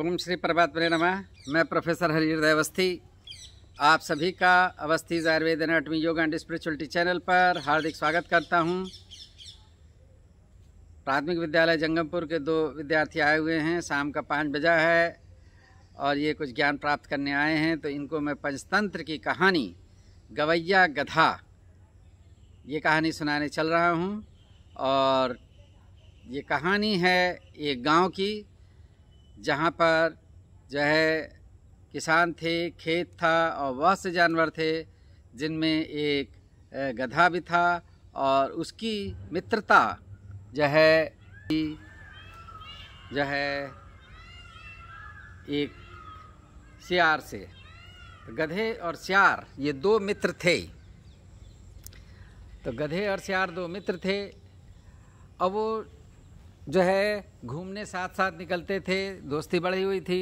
ओम श्री प्रभात pray नमा मैं professor हरिहृदय Awasthi आप सभी का अवस्थी आयुर्वेद एनाटमी अटमी योग एंड स्पिरिचुअलिटी चैनल पर हार्दिक स्वागत करता हूं प्राथमिक विद्यालय जंगमपुर के दो विद्यार्थी आए हुए हैं शाम का पाँच बजा है और ये कुछ ज्ञान प्राप्त करने आए हैं तो इनको मैं पंचतंत्र की कहानी गवैया गधा ये कहानी सुनाने चल रहा हूँ और ये कहानी है एक गांव की जहाँ पर जो है किसान थे खेत था और बहुत से जानवर थे जिनमें एक गधा भी था और उसकी मित्रता जो है जो है एक सियार से तो गधे और सियार ये दो मित्र थे तो गधे और सियार दो मित्र थे और वो जो है घूमने साथ साथ निकलते थे दोस्ती बढ़ी हुई थी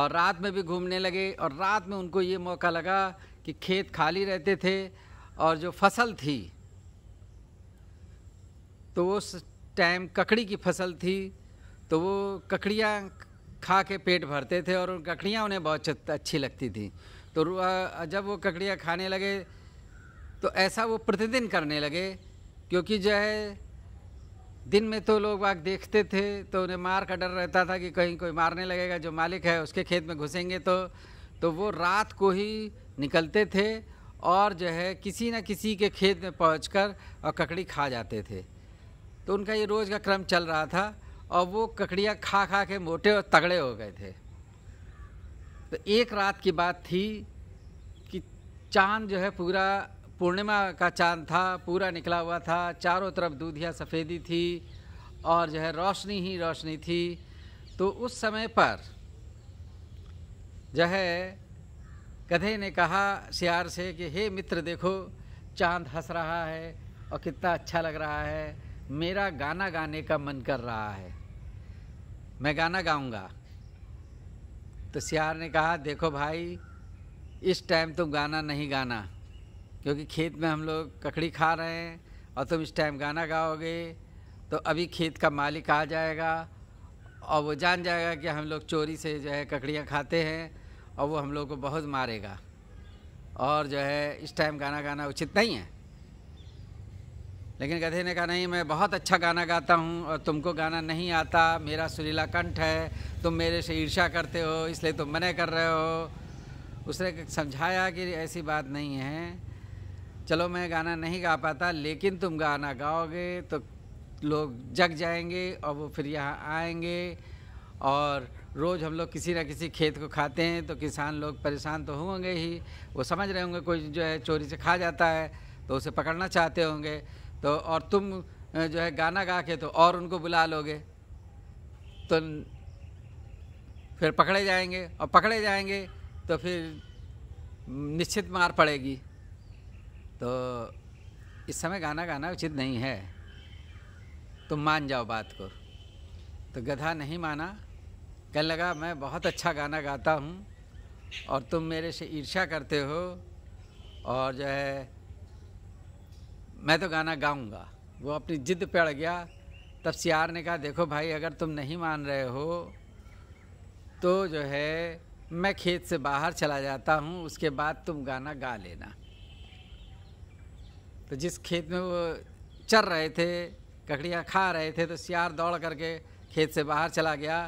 और रात में भी घूमने लगे और रात में उनको ये मौका लगा कि खेत खाली रहते थे और जो फसल थी तो उस टाइम ककड़ी की फसल थी तो वो ककड़ियाँ खा के पेट भरते थे और उन ककड़ियाँ उन्हें बहुत अच्छी लगती थी तो जब वो ककड़ियाँ खाने लगे तो ऐसा वो प्रतिदिन करने लगे क्योंकि जो है दिन में तो लोग बाग देखते थे तो उन्हें मार का डर रहता था कि कहीं कोई मारने लगेगा जो मालिक है उसके खेत में घुसेंगे तो तो वो रात को ही निकलते थे और जो है किसी न किसी के खेत में पहुँच और ककड़ी खा जाते थे तो उनका ये रोज़ का क्रम चल रहा था और वो ककड़ियाँ खा खा के मोटे और तगड़े हो गए थे तो एक रात की बात थी कि चांद जो है पूरा पूर्णिमा का चांद था पूरा निकला हुआ था चारों तरफ दूधिया सफ़ेदी थी और जो है रोशनी ही रोशनी थी तो उस समय पर जो है गधे ने कहा सियार से कि हे मित्र देखो चांद हंस रहा है और कितना अच्छा लग रहा है मेरा गाना गाने का मन कर रहा है मैं गाना गाऊंगा तो सियार ने कहा देखो भाई इस टाइम तुम गाना नहीं गाना क्योंकि खेत में हम लोग ककड़ी खा रहे हैं और तुम इस टाइम गाना गाओगे तो अभी खेत का मालिक आ जाएगा और वो जान जाएगा कि हम लोग चोरी से जो है ककड़ियाँ खाते हैं और वो हम लोग को बहुत मारेगा और जो है इस टाइम गाना गाना उचित नहीं है लेकिन गधे ने कहा नहीं मैं बहुत अच्छा गाना गाता हूँ और तुमको गाना नहीं आता मेरा सुरीला कंठ है तुम मेरे से ईर्षा करते हो इसलिए तुम मना कर रहे हो उसने समझाया कि ऐसी बात नहीं है चलो मैं गाना नहीं गा पाता लेकिन तुम गाना गाओगे तो लोग जग जाएंगे और वो फिर यहाँ आएंगे और रोज़ हम लोग किसी ना किसी खेत को खाते हैं तो किसान लोग परेशान तो होंगे ही वो समझ रहे होंगे कोई जो है चोरी से खा जाता है तो उसे पकड़ना चाहते होंगे तो और तुम जो है गाना गा के तो और उनको बुला लोगे तो फिर पकड़े जाएंगे और पकड़े जाएंगे तो फिर निश्चित मार पड़ेगी तो इस समय गाना गाना उचित नहीं है तो मान जाओ बात को तो गधा नहीं माना कह लगा मैं बहुत अच्छा गाना गाता हूँ और तुम मेरे से ईर्ष्या करते हो और जो है मैं तो गाना गाऊंगा वो अपनी जिद पे अड़ गया तब सियार ने कहा देखो भाई अगर तुम नहीं मान रहे हो तो जो है मैं खेत से बाहर चला जाता हूँ उसके बाद तुम गाना गा लेना तो जिस खेत में वो चर रहे थे ककड़ियाँ खा रहे थे तो सियार दौड़ करके खेत से बाहर चला गया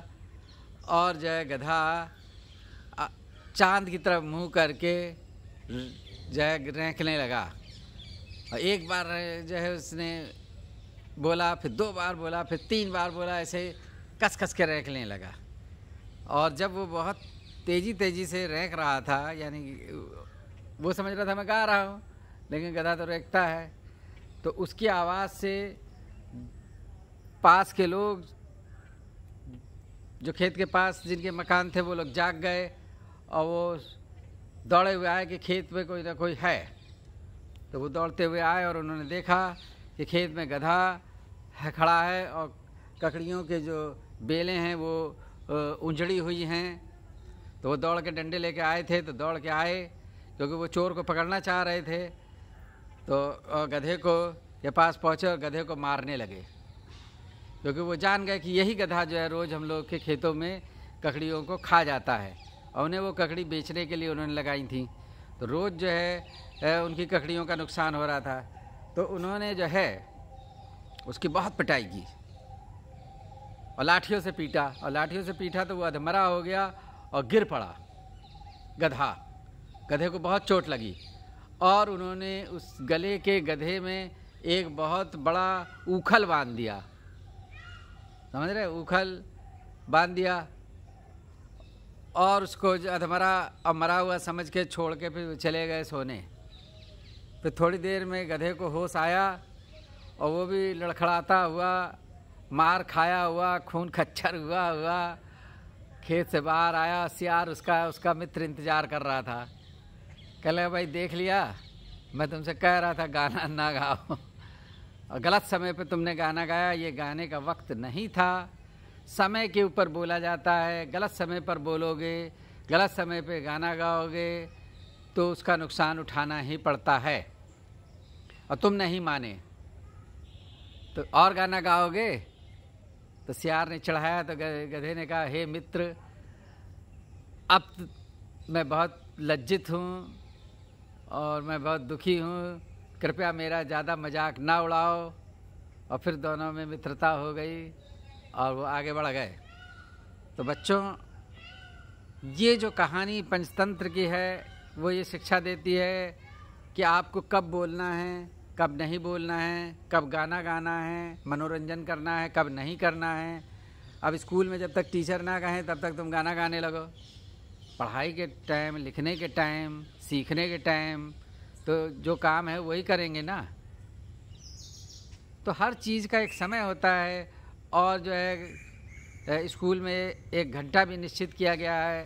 और जो है गधा चांद की तरफ मुंह करके जो है रेंकने लगा और एक बार जो है उसने बोला फिर दो बार बोला फिर तीन बार बोला ऐसे कस कस के रेंकने लगा और जब वो बहुत तेज़ी तेज़ी से रेंक रहा था यानी वो समझ रहा था मैं गा रहा हूँ लेकिन गधा तो रेखता है तो उसकी आवाज़ से पास के लोग जो खेत के पास जिनके मकान थे वो लोग जाग गए और वो दौड़े हुए आए कि खेत में कोई ना कोई है तो वो दौड़ते हुए आए और उन्होंने देखा कि खेत में गधा है खड़ा है और ककड़ियों के जो बेलें हैं वो उंजड़ी हुई हैं तो वो दौड़ के डंडे लेके आए थे तो दौड़ के आए क्योंकि वो चोर को पकड़ना चाह रहे थे तो गधे को के पास पहुँचे और गधे को मारने लगे क्योंकि वो जान गए कि यही गधा जो है रोज़ हम लोग के खेतों में ककड़ियों को खा जाता है और उन्हें वो ककड़ी बेचने के लिए उन्होंने लगाई थी तो रोज़ जो है उनकी ककड़ियों का नुकसान हो रहा था तो उन्होंने जो है उसकी बहुत पिटाई की और लाठियों से पीटा और लाठियों से पीटा तो वो अधमरा हो गया और गिर पड़ा गधा गधे को बहुत चोट लगी और उन्होंने उस गले के गधे में एक बहुत बड़ा उखल बांध दिया समझ रहे उखल बांध दिया और उसको अधमरा अमरा हुआ समझ के छोड़ के फिर चले गए सोने फिर थोड़ी देर में गधे को होश आया और वो भी लड़खड़ाता हुआ मार खाया हुआ खून खच्चर हुआ हुआ खेत से बाहर आया सियार उसका उसका मित्र इंतज़ार कर रहा था कहला भाई देख लिया मैं तुमसे कह रहा था गाना ना गाओ और गलत समय पे तुमने गाना गाया ये गाने का वक्त नहीं था समय के ऊपर बोला जाता है गलत समय पर बोलोगे गलत समय पे गाना गाओगे तो उसका नुकसान उठाना ही पड़ता है और तुम नहीं माने तो और गाना गाओगे तो सियार ने चढ़ाया तो गधे ने कहा हे मित्र अब मैं बहुत लज्जित हूँ और मैं बहुत दुखी हूँ कृपया मेरा ज़्यादा मजाक ना उड़ाओ और फिर दोनों में मित्रता हो गई और वो आगे बढ़ गए तो बच्चों ये जो कहानी पंचतंत्र की है वो ये शिक्षा देती है कि आपको कब बोलना है कब नहीं बोलना है कब गाना गाना है मनोरंजन करना है कब नहीं करना है अब स्कूल में जब तक टीचर ना कहें तब तक तुम गाना गाने लगो पढ़ाई के टाइम लिखने के टाइम सीखने के टाइम तो जो काम है वही करेंगे ना तो हर चीज़ का एक समय होता है और जो है स्कूल में एक घंटा भी निश्चित किया गया है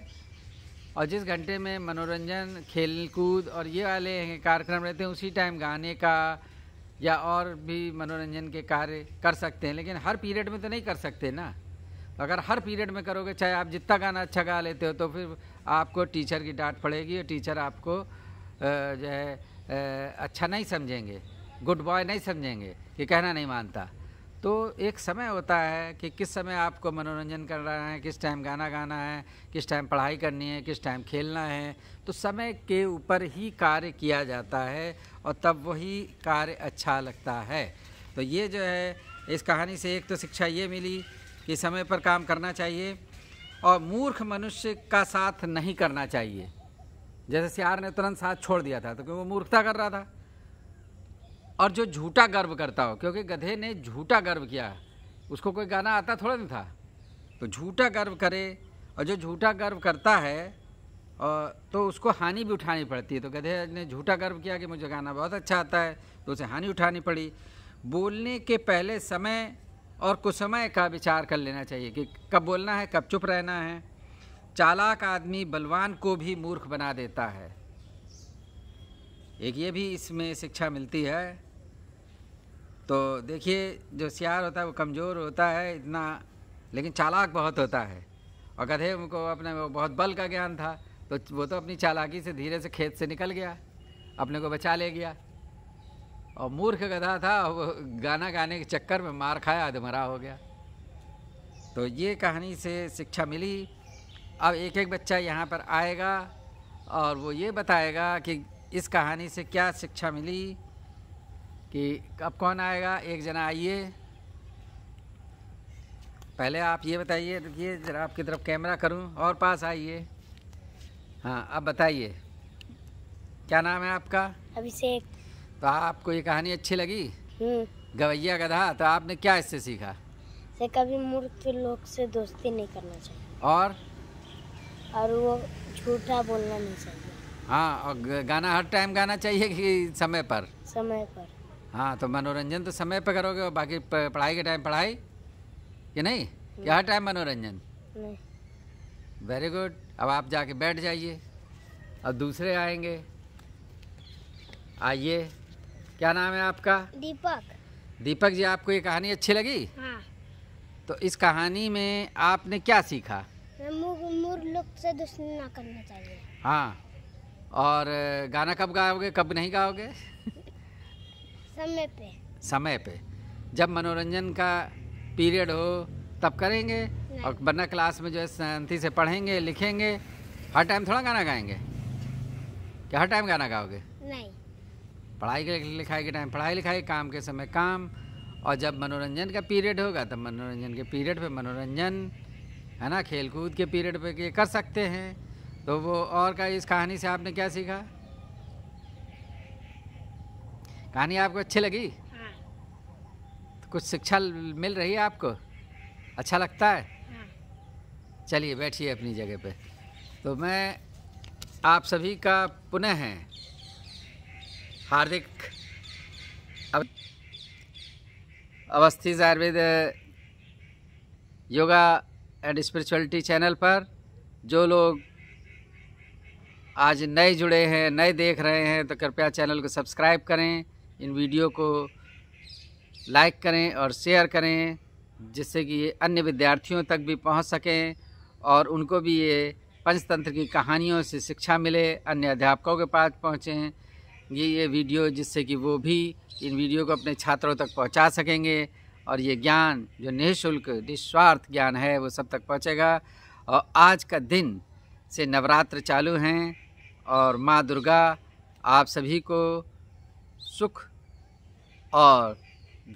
और जिस घंटे में मनोरंजन खेल कूद और ये वाले कार्यक्रम रहते हैं उसी टाइम गाने का या और भी मनोरंजन के कार्य कर सकते हैं लेकिन हर पीरियड में तो नहीं कर सकते ना अगर हर पीरियड में करोगे चाहे आप जितना गाना अच्छा गा लेते हो तो फिर आपको टीचर की डांट पड़ेगी और टीचर आपको जो है अच्छा नहीं समझेंगे गुड बॉय नहीं समझेंगे कि कहना नहीं मानता तो एक समय होता है कि किस समय आपको मनोरंजन करना है किस टाइम गाना गाना है किस टाइम पढ़ाई करनी है किस टाइम खेलना है तो समय के ऊपर ही कार्य किया जाता है और तब वही कार्य अच्छा लगता है तो ये जो है इस कहानी से एक तो शिक्षा ये मिली कि समय पर काम करना चाहिए और मूर्ख मनुष्य का साथ नहीं करना चाहिए जैसे सियार ने तुरंत साथ छोड़ दिया था तो क्योंकि वो मूर्खता कर रहा था और जो झूठा गर्व करता हो क्योंकि गधे ने झूठा गर्व किया उसको कोई गाना आता थोड़ा नहीं था तो झूठा गर्व करे और जो झूठा गर्व करता है और तो उसको हानि भी उठानी पड़ती है तो गधे ने झूठा गर्व किया कि मुझे गाना बहुत अच्छा आता है तो उसे हानि उठानी पड़ी बोलने के पहले समय और कुछ समय का विचार कर लेना चाहिए कि कब बोलना है कब चुप रहना है चालाक आदमी बलवान को भी मूर्ख बना देता है एक ये भी इसमें शिक्षा मिलती है तो देखिए जो सियार होता है वो कमज़ोर होता है इतना लेकिन चालाक बहुत होता है और गधे उनको अपने बहुत बल का ज्ञान था तो वो तो अपनी चालाकी से धीरे से खेत से निकल गया अपने को बचा ले गया और मूर्ख गधा था गाना गाने के चक्कर में मार खाया अधमरा हो गया तो ये कहानी से शिक्षा मिली अब एक एक बच्चा यहाँ पर आएगा और वो ये बताएगा कि इस कहानी से क्या शिक्षा मिली कि अब कौन आएगा एक जना आइए पहले आप ये बताइए ये जरा आपकी तरफ कैमरा करूं और पास आइए हाँ अब बताइए क्या नाम है आपका अभिषेक तो आपको ये कहानी अच्छी लगी हम्म। गवैया गधा तो आपने क्या इससे सीखा से कभी मूर्ख लोग से दोस्ती नहीं करना चाहिए और और वो झूठा बोलना नहीं चाहिए हाँ और गाना हर टाइम गाना चाहिए कि समय पर समय पर हाँ तो मनोरंजन तो समय पर करोगे और बाकी पढ़ाई के टाइम पढ़ाई कि नहीं कि हर टाइम मनोरंजन वेरी गुड अब आप जाके बैठ जाइए अब दूसरे आएंगे आइए क्या नाम है आपका दीपक दीपक जी आपको ये कहानी अच्छी लगी हाँ। तो इस कहानी में आपने क्या सीखा से दुश्मनी ना करना चाहिए हाँ और गाना कब गाओगे कब नहीं गाओगे समय पे समय पे जब मनोरंजन का पीरियड हो तब करेंगे और वरना क्लास में जो है शांति से पढ़ेंगे लिखेंगे हर टाइम थोड़ा गाना गाएंगे क्या हर टाइम गाना गाओगे नहीं पढ़ाई के लिखाई के टाइम पढ़ाई लिखाई काम के समय काम और जब मनोरंजन का पीरियड होगा तब मनोरंजन के पीरियड पे मनोरंजन है ना खेल कूद के पीरियड पे के कर सकते हैं तो वो और का इस कहानी से आपने क्या सीखा कहानी आपको अच्छी लगी हाँ। तो कुछ शिक्षा मिल रही है आपको अच्छा लगता है हाँ। चलिए बैठिए अपनी जगह पे तो मैं आप सभी का पुनः है Hardik Awasthi Ayurveda yoga and spirituality channel पर जो लोग आज नए जुड़े हैं नए देख रहे हैं तो कृपया चैनल को सब्सक्राइब करें इन वीडियो को लाइक करें और शेयर करें जिससे कि ये अन्य विद्यार्थियों तक भी पहुंच सकें और उनको भी ये पंचतंत्र की कहानियों से शिक्षा मिले अन्य अध्यापकों के पास पहुँचें ये ये वीडियो जिससे कि वो भी इन वीडियो को अपने छात्रों तक पहुंचा सकेंगे और ये ज्ञान जो निःशुल्क निस्वार्थ ज्ञान है वो सब तक पहुंचेगा और आज का दिन से नवरात्र चालू हैं और माँ दुर्गा आप सभी को सुख और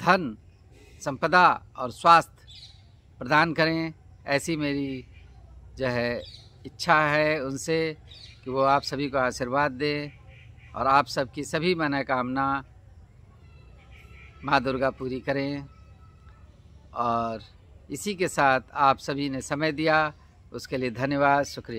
धन संपदा और स्वास्थ्य प्रदान करें ऐसी मेरी जो है इच्छा है उनसे कि वो आप सभी को आशीर्वाद दें और आप सबकी सभी मनोकामना माँ दुर्गा पूरी करें और इसी के साथ आप सभी ने समय दिया उसके लिए धन्यवाद शुक्रिया